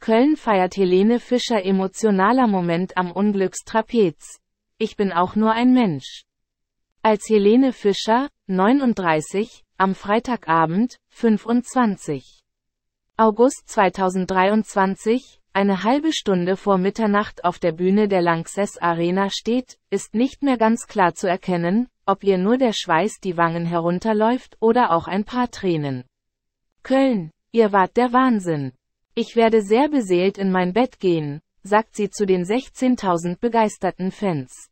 Köln feiert Helene Fischer emotionaler Moment am Unglückstrapez. Ich bin auch nur ein Mensch. Als Helene Fischer, 39, am Freitagabend, 25. August 2023, eine halbe Stunde vor Mitternacht auf der Bühne der Lanxess Arena steht, ist nicht mehr ganz klar zu erkennen, ob ihr nur der Schweiß die Wangen herunterläuft oder auch ein paar Tränen. Köln, ihr wart der Wahnsinn. Ich werde sehr beseelt in mein Bett gehen, sagt sie zu den 16.000 begeisterten Fans.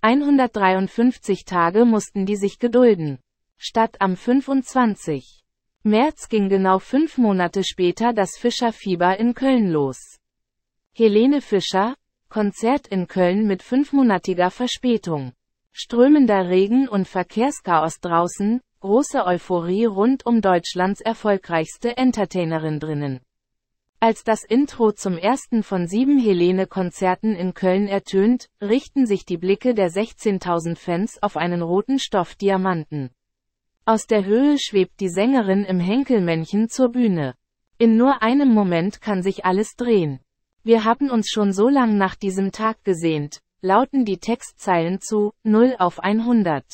153 Tage mussten die sich gedulden. Statt am 25. März ging genau fünf Monate später das Fischerfieber in Köln los. Helene Fischer, Konzert in Köln mit fünfmonatiger Verspätung. Strömender Regen und Verkehrschaos draußen, große Euphorie rund um Deutschlands erfolgreichste Entertainerin drinnen. Als das Intro zum ersten von sieben Helene-Konzerten in Köln ertönt, richten sich die Blicke der 16.000 Fans auf einen roten Stoffdiamanten. Aus der Höhe schwebt die Sängerin im Henkelmännchen zur Bühne. In nur einem Moment kann sich alles drehen. Wir haben uns schon so lang nach diesem Tag gesehnt, lauten die Textzeilen zu 0 auf 100.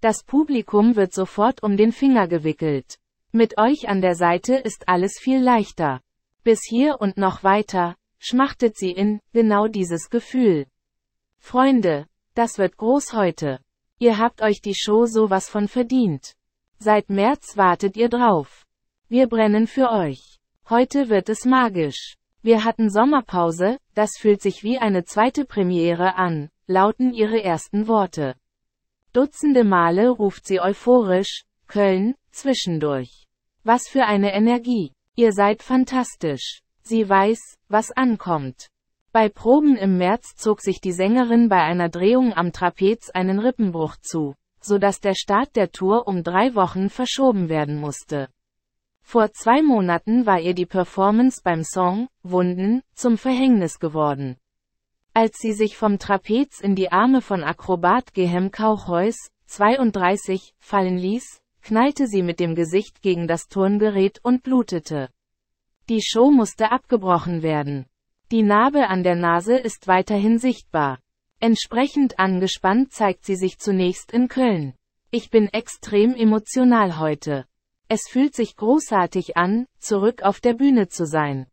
Das Publikum wird sofort um den Finger gewickelt. Mit euch an der Seite ist alles viel leichter. Bis hier und noch weiter, schmachtet sie in, genau dieses Gefühl. Freunde, das wird groß heute. Ihr habt euch die Show sowas von verdient. Seit März wartet ihr drauf. Wir brennen für euch. Heute wird es magisch. Wir hatten Sommerpause, das fühlt sich wie eine zweite Premiere an, lauten ihre ersten Worte. Dutzende Male ruft sie euphorisch, Köln, zwischendurch. Was für eine Energie. Ihr seid fantastisch. Sie weiß, was ankommt. Bei Proben im März zog sich die Sängerin bei einer Drehung am Trapez einen Rippenbruch zu, so dass der Start der Tour um drei Wochen verschoben werden musste. Vor zwei Monaten war ihr die Performance beim Song Wunden zum Verhängnis geworden. Als sie sich vom Trapez in die Arme von Akrobat Gehem Kauchheus, 32, fallen ließ, knallte sie mit dem Gesicht gegen das Turngerät und blutete. Die Show musste abgebrochen werden. Die Narbe an der Nase ist weiterhin sichtbar. Entsprechend angespannt zeigt sie sich zunächst in Köln. Ich bin extrem emotional heute. Es fühlt sich großartig an, zurück auf der Bühne zu sein.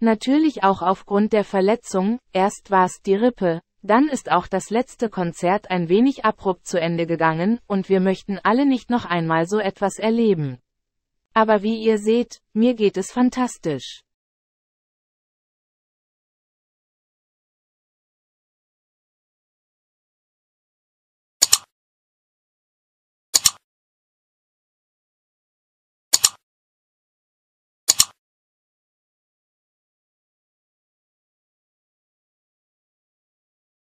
Natürlich auch aufgrund der Verletzung, erst war's die Rippe, dann ist auch das letzte Konzert ein wenig abrupt zu Ende gegangen, und wir möchten alle nicht noch einmal so etwas erleben. Aber wie ihr seht, mir geht es fantastisch.